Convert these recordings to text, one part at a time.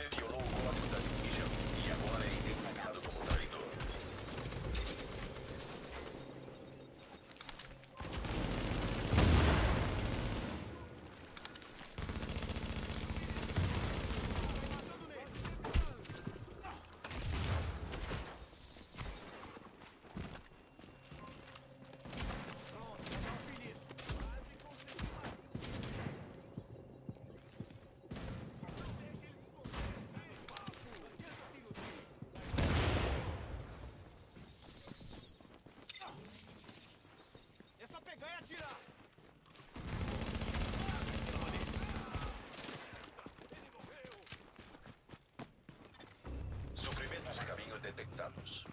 explosive, you are detectados.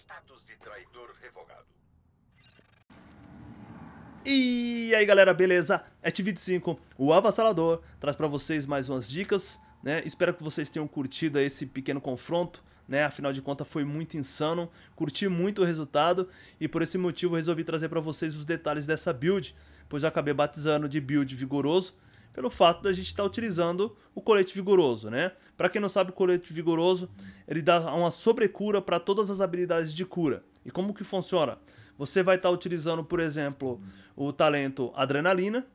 Status de traidor revogado. E aí galera, beleza? Et25, o avassalador, traz para vocês mais umas dicas, né? Espero que vocês tenham curtido esse pequeno confronto, né? Afinal de contas foi muito insano, curti muito o resultado e por esse motivo resolvi trazer para vocês os detalhes dessa build, pois eu acabei batizando de build vigoroso, pelo fato da gente estar tá utilizando o colete vigoroso, né? Para quem não sabe, o colete vigoroso ele dá uma sobrecura para todas as habilidades de cura. E como que funciona? Você vai estar tá utilizando, por exemplo, o talento adrenalina,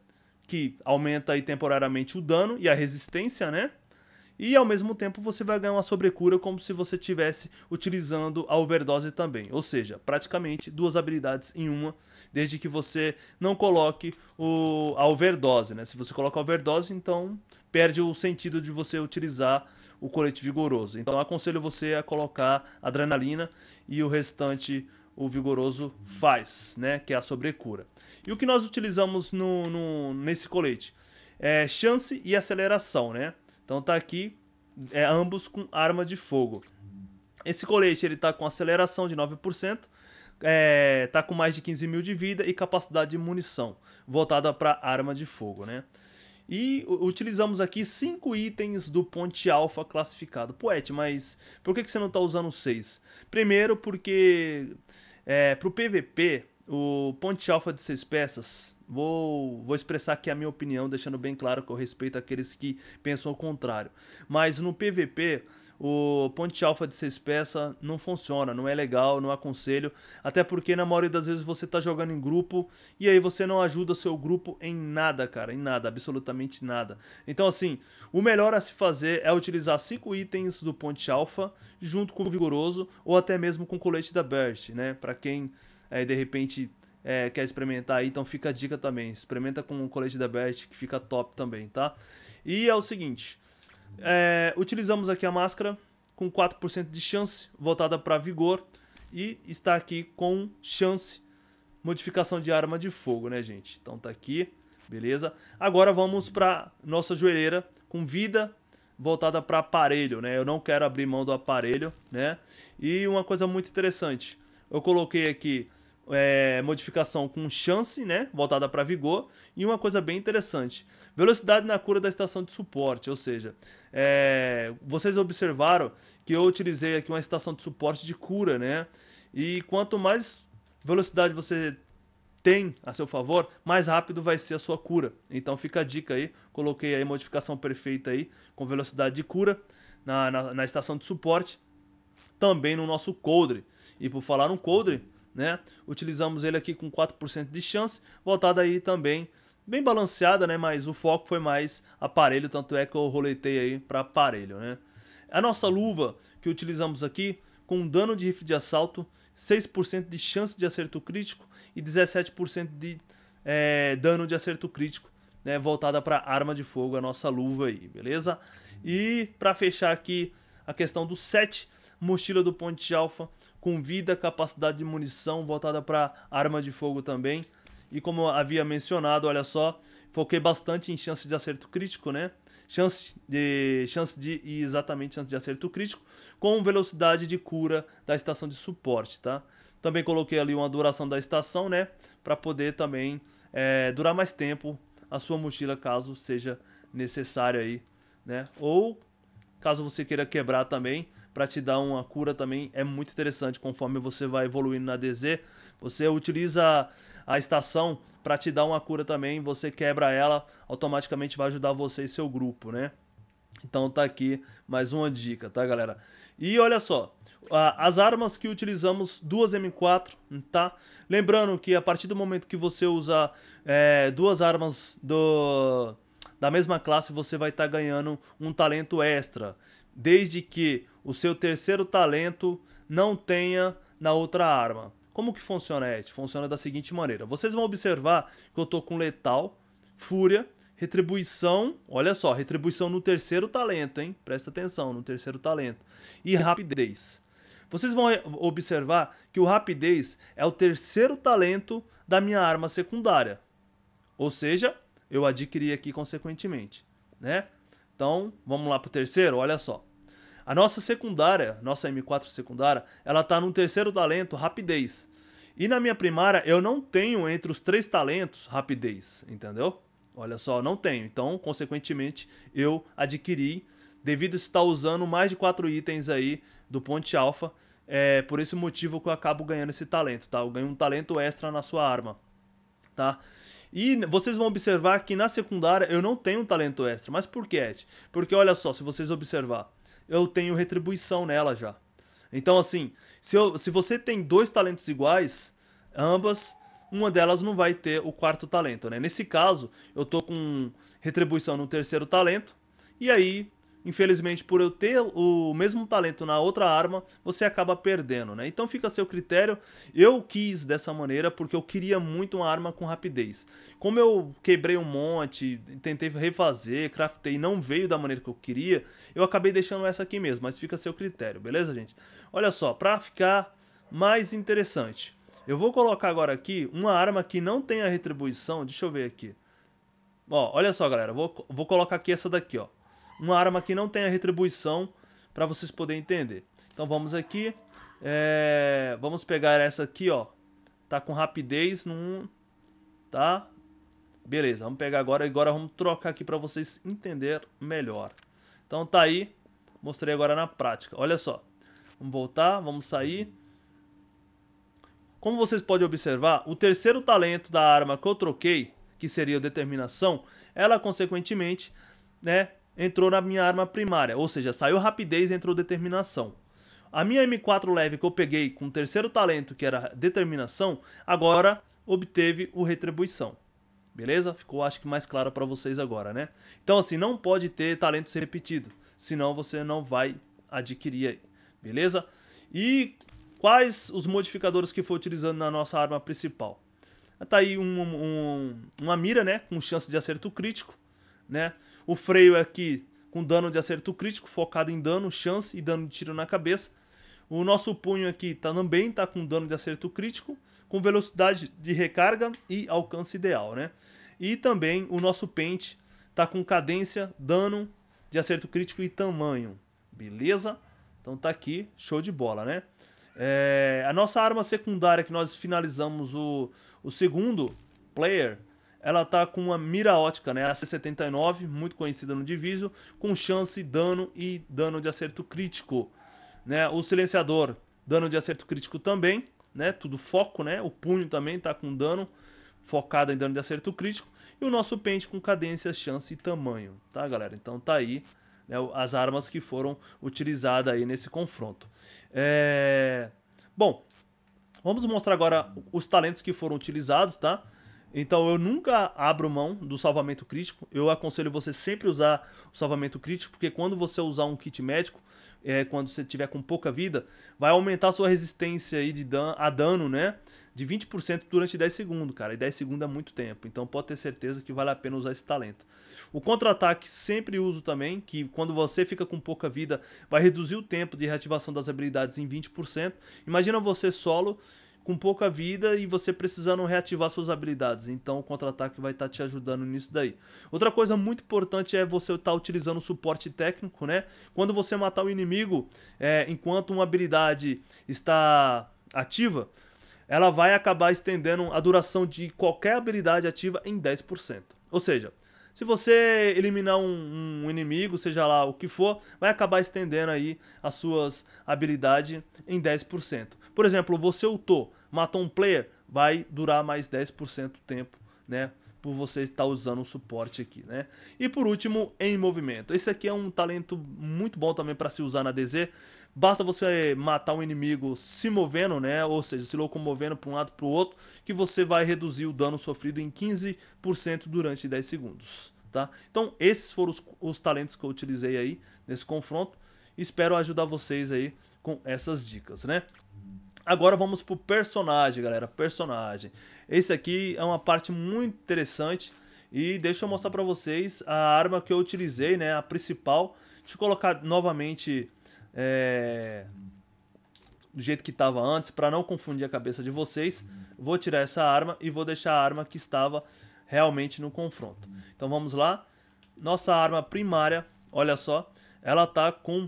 que aumenta aí temporariamente o dano e a resistência, né? e ao mesmo tempo você vai ganhar uma sobrecura como se você tivesse utilizando a overdose também. Ou seja, praticamente duas habilidades em uma, desde que você não coloque o, a overdose, né? Se você coloca a overdose, então perde o sentido de você utilizar o colete vigoroso. Então aconselho você a colocar adrenalina e o restante o vigoroso faz, né? Que é a sobrecura. E o que nós utilizamos no, no nesse colete? É chance e aceleração, né? Então tá aqui, é, ambos com arma de fogo. Esse colete ele tá com aceleração de 9%, é, tá com mais de 15 mil de vida e capacidade de munição, voltada para arma de fogo, né? E utilizamos aqui cinco itens do Ponte Alpha classificado. Poete, mas por que, que você não tá usando seis? Primeiro, porque é, PVP o Ponte Alfa de seis peças, vou, vou expressar aqui a minha opinião, deixando bem claro que eu respeito aqueles que pensam o contrário. Mas no PVP, o Ponte Alfa de seis peças não funciona, não é legal, não aconselho. Até porque na maioria das vezes você está jogando em grupo e aí você não ajuda seu grupo em nada, cara, em nada, absolutamente nada. Então, assim, o melhor a se fazer é utilizar cinco itens do Ponte Alfa junto com o Vigoroso ou até mesmo com o colete da Bert, né? Para quem aí de repente é, quer experimentar aí, então fica a dica também. Experimenta com o colete da Best, que fica top também, tá? E é o seguinte: é, utilizamos aqui a máscara com 4% de chance, voltada para vigor, e está aqui com chance, modificação de arma de fogo, né, gente? Então tá aqui, beleza? Agora vamos para nossa joelheira com vida voltada para aparelho, né? Eu não quero abrir mão do aparelho, né? E uma coisa muito interessante, eu coloquei aqui é, modificação com chance, né, voltada para vigor, e uma coisa bem interessante, velocidade na cura da estação de suporte, ou seja, é, vocês observaram que eu utilizei aqui uma estação de suporte de cura, né, e quanto mais velocidade você tem a seu favor, mais rápido vai ser a sua cura. Então fica a dica aí, coloquei aí modificação perfeita aí, com velocidade de cura, na, na, na estação de suporte, também no nosso coldre. E por falar no coldre, né? Utilizamos ele aqui com 4% de chance, voltada aí também bem balanceada, né? Mas o foco foi mais aparelho, tanto é que eu roletei aí para aparelho, né? A nossa luva que utilizamos aqui com dano de rifle de assalto, 6% de chance de acerto crítico e 17% de é, dano de acerto crítico, né? Voltada para arma de fogo, a nossa luva aí, beleza? E para fechar aqui a questão do set, mochila do Ponte Alfa com vida, capacidade de munição voltada para arma de fogo também. E como havia mencionado, olha só, foquei bastante em chances de acerto crítico, né? Chance de, chance de e exatamente chance de acerto crítico com velocidade de cura da estação de suporte, tá? Também coloquei ali uma duração da estação, né? Para poder também é, durar mais tempo a sua mochila caso seja necessário aí, né? Ou caso você queira quebrar também, para te dar uma cura também é muito interessante conforme você vai evoluindo na DZ. Você utiliza a estação para te dar uma cura também, você quebra ela, automaticamente vai ajudar você e seu grupo, né? Então tá aqui mais uma dica, tá, galera? E olha só, as armas que utilizamos, duas M4, tá? Lembrando que a partir do momento que você usa é, duas armas do, da mesma classe, você vai estar tá ganhando um talento extra desde que o seu terceiro talento não tenha na outra arma. Como que funciona, Ed? Funciona da seguinte maneira. Vocês vão observar que eu estou com letal, fúria, retribuição, olha só, retribuição no terceiro talento, hein? Presta atenção, no terceiro talento. E rapidez. Vocês vão eh, observar que o rapidez é o terceiro talento da minha arma secundária. Ou seja, eu adquiri aqui consequentemente, né? Então, vamos lá para o terceiro, olha só. A nossa secundária, nossa M4 secundária, ela está no terceiro talento, rapidez. E na minha primária eu não tenho entre os três talentos rapidez, entendeu? Olha só, não tenho. Então, consequentemente, eu adquiri devido a estar usando mais de quatro itens aí do Ponte Alpha. É por esse motivo que eu acabo ganhando esse talento, tá? Eu ganho um talento extra na sua arma, tá? E vocês vão observar que na secundária eu não tenho um talento extra. Mas por quê, Ed? Porque olha só, se vocês observar, eu tenho retribuição nela já. Então, assim, se, eu, se você tem dois talentos iguais, ambas, uma delas não vai ter o quarto talento, né? Nesse caso, eu tô com retribuição no terceiro talento, e aí infelizmente, por eu ter o mesmo talento na outra arma, você acaba perdendo, né? Então fica a seu critério. Eu quis dessa maneira porque eu queria muito uma arma com rapidez. Como eu quebrei um monte, tentei refazer, craftei, não veio da maneira que eu queria, eu acabei deixando essa aqui mesmo, mas fica a seu critério, beleza, gente? Olha só, pra ficar mais interessante, eu vou colocar agora aqui uma arma que não tem a retribuição, deixa eu ver aqui. Ó, olha só, galera, vou, vou colocar aqui essa daqui, ó uma arma que não tem a retribuição para vocês poderem entender. Então vamos aqui, é, vamos pegar essa aqui, ó. Tá com rapidez num, tá? Beleza, vamos pegar agora, agora vamos trocar aqui para vocês entender melhor. Então tá aí, mostrei agora na prática. Olha só, vamos voltar, vamos sair. Como vocês podem observar, o terceiro talento da arma que eu troquei, que seria a determinação, ela consequentemente, né, entrou na minha arma primária, ou seja, saiu rapidez e entrou determinação. A minha M4 leve que eu peguei com o terceiro talento, que era determinação, agora obteve o retribuição. Beleza? Ficou acho que mais claro para vocês agora, né? Então assim, não pode ter talento ser repetido, senão você não vai adquirir aí. Beleza? E quais os modificadores que foi utilizando na nossa arma principal? Tá aí um, um, uma mira, né? Com chance de acerto crítico, né? O freio é aqui com dano de acerto crítico, focado em dano, chance e dano de tiro na cabeça. O nosso punho aqui tá, também está com dano de acerto crítico, com velocidade de recarga e alcance ideal, né? E também o nosso pente está com cadência, dano de acerto crítico e tamanho. Beleza? Então tá aqui, show de bola, né? É, a nossa arma secundária que nós finalizamos o, o segundo player ela tá com uma mira ótica, né? A C79, muito conhecida no Diviso, com chance, dano e dano de acerto crítico. Né? O silenciador, dano de acerto crítico também, né? Tudo foco, né? O punho também tá com dano focado em dano de acerto crítico e o nosso pente com cadência, chance e tamanho, tá, galera? Então tá aí né, as armas que foram utilizadas aí nesse confronto. É... Bom, vamos mostrar agora os talentos que foram utilizados, tá? Então eu nunca abro mão do salvamento crítico. Eu aconselho você sempre usar o salvamento crítico, porque quando você usar um kit médico, é, quando você tiver com pouca vida, vai aumentar sua resistência aí de dan a dano, né? De 20% durante 10 segundos, cara. E 10 segundos é muito tempo. Então pode ter certeza que vale a pena usar esse talento. O contra-ataque sempre uso também, que quando você fica com pouca vida, vai reduzir o tempo de reativação das habilidades em 20%. Imagina você solo com pouca vida e você precisando reativar suas habilidades. Então o contra-ataque vai estar tá te ajudando nisso daí. Outra coisa muito importante é você estar tá utilizando o suporte técnico, né? Quando você matar o inimigo, é, enquanto uma habilidade está ativa, ela vai acabar estendendo a duração de qualquer habilidade ativa em 10%. Ou seja, se você eliminar um, um, inimigo, seja lá o que for, vai acabar estendendo aí as suas habilidades em 10%. Por exemplo, você ultou, matou um player, vai durar mais 10% do tempo, né? Por você estar usando o suporte aqui, né? E por último, em movimento. Esse aqui é um talento muito bom também para se usar na DZ. Basta você matar um inimigo se movendo, né? Ou seja, se locomovendo para um lado para o outro, que você vai reduzir o dano sofrido em 15% durante 10 segundos, tá? Então, esses foram os, os talentos que eu utilizei aí nesse confronto. Espero ajudar vocês aí com essas dicas, né? Agora vamos pro personagem, galera. Personagem. Esse aqui é uma parte muito interessante. E deixa eu mostrar pra vocês a arma que eu utilizei, né? A principal. Deixa eu colocar novamente é, do jeito que estava antes, para não confundir a cabeça de vocês. Vou tirar essa arma e vou deixar a arma que estava realmente no confronto. Então vamos lá. Nossa arma primária, olha só, ela tá com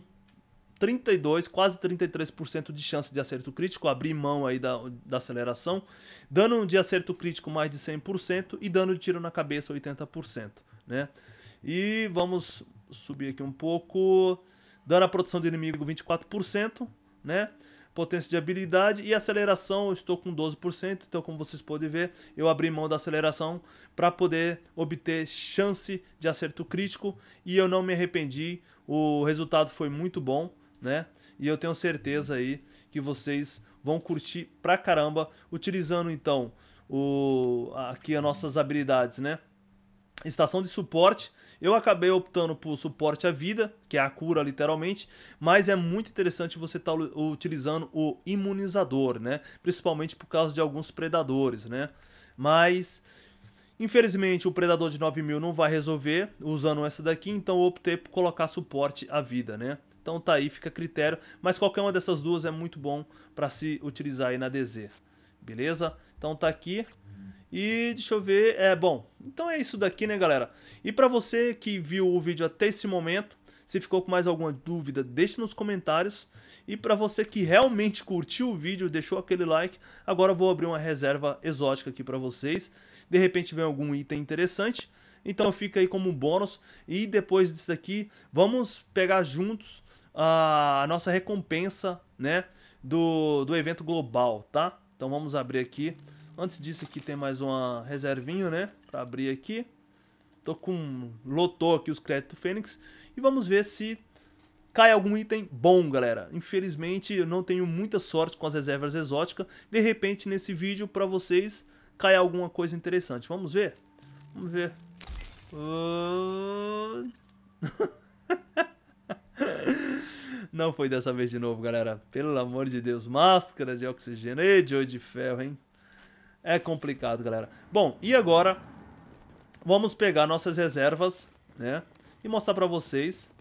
32, quase 33% de chance de acerto crítico, abrir mão aí da, da aceleração, dano de acerto crítico mais de 100% e dano de tiro na cabeça 80%, né? E vamos subir aqui um pouco, dano à produção de inimigo 24%, né? Potência de habilidade e aceleração, eu estou com 12%, então como vocês podem ver, eu abri mão da aceleração para poder obter chance de acerto crítico e eu não me arrependi, o resultado foi muito bom né? E eu tenho certeza aí que vocês vão curtir pra caramba utilizando então o aqui as nossas habilidades, né? Estação de suporte, eu acabei optando por suporte à vida, que é a cura literalmente, mas é muito interessante você estar tá utilizando o imunizador, né? Principalmente por causa de alguns predadores, né? Mas Infelizmente, o predador de 9000 não vai resolver usando essa daqui, então eu optei por colocar suporte à vida, né? Então tá aí, fica a critério, mas qualquer uma dessas duas é muito bom para se utilizar aí na DZ. Beleza? Então tá aqui. E deixa eu ver, é bom. Então é isso daqui, né, galera? E para você que viu o vídeo até esse momento, se ficou com mais alguma dúvida, deixe nos comentários. E para você que realmente curtiu o vídeo, deixou aquele like, agora vou abrir uma reserva exótica aqui para vocês. De repente vem algum item interessante. Então fica aí como um bônus. E depois disso daqui, vamos pegar juntos a nossa recompensa, né, do, do evento global, tá? Então vamos abrir aqui. Antes disso aqui tem mais uma reservinho, né, para abrir aqui. Tô com lotou aqui os créditos Fênix e vamos ver se cai algum item bom, galera. Infelizmente, eu não tenho muita sorte com as reservas exóticas. De repente, nesse vídeo, para vocês, cai alguma coisa interessante. Vamos ver? Vamos ver. Uh... Não foi dessa vez de novo, galera. Pelo amor de Deus. Máscara de oxigênio e de de ferro, hein? É complicado, galera. Bom, e agora vamos pegar nossas reservas, né? E mostrar pra vocês.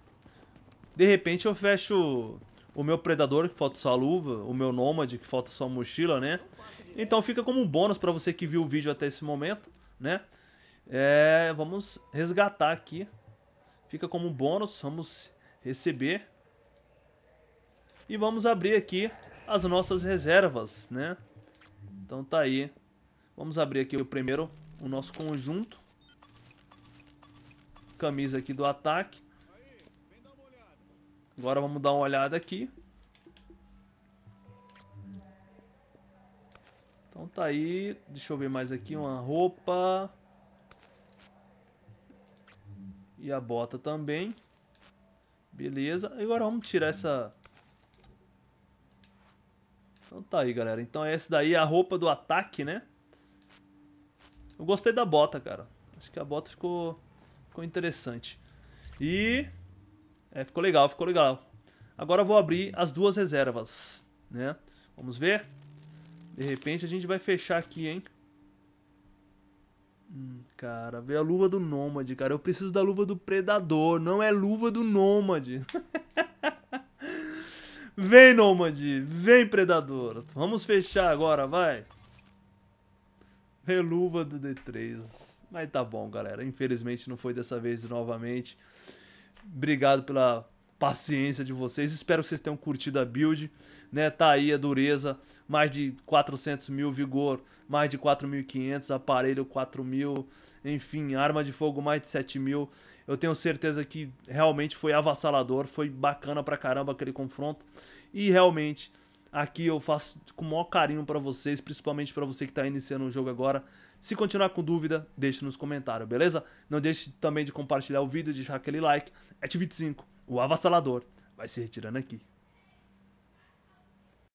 De repente eu fecho o meu predador, que falta só a luva, o meu nômade, que falta só a mochila, né? Então fica como um bônus pra você que viu o vídeo até esse momento, né? É, vamos resgatar aqui. Fica como um bônus, vamos receber e vamos abrir aqui as nossas reservas, né? Então tá aí. Vamos abrir aqui o primeiro, o nosso conjunto. Camisa aqui do ataque. Agora vamos dar uma olhada aqui. Então tá aí. Deixa eu ver mais aqui. Uma roupa. E a bota também. Beleza. Agora vamos tirar essa então tá aí, galera. Então é essa daí é a roupa do ataque, né? Eu gostei da bota, cara. Acho que a bota ficou, ficou interessante. E... É, ficou legal, ficou legal. Agora eu vou abrir as duas reservas, né? Vamos ver. De repente a gente vai fechar aqui, hein? Hum, cara, veio a luva do Nômade, cara. Eu preciso da luva do Predador, não é luva do Nômade. Vem, Nomad. Vem, Predador. Vamos fechar agora, vai. Reluva do D3. Mas tá bom, galera. Infelizmente não foi dessa vez novamente. Obrigado pela paciência de vocês. Espero que vocês tenham curtido a build. Né? Tá aí a dureza, mais de 400 mil, vigor mais de 4.500, aparelho 4.000, enfim, arma de fogo mais de 7.000. Eu tenho certeza que realmente foi avassalador, foi bacana pra caramba aquele confronto. E realmente, aqui eu faço com o maior carinho pra vocês, principalmente pra você que tá iniciando o jogo agora. Se continuar com dúvida, deixe nos comentários, beleza? Não deixe também de compartilhar o vídeo, deixar aquele like. Ative 25 o avassalador vai se retirando aqui.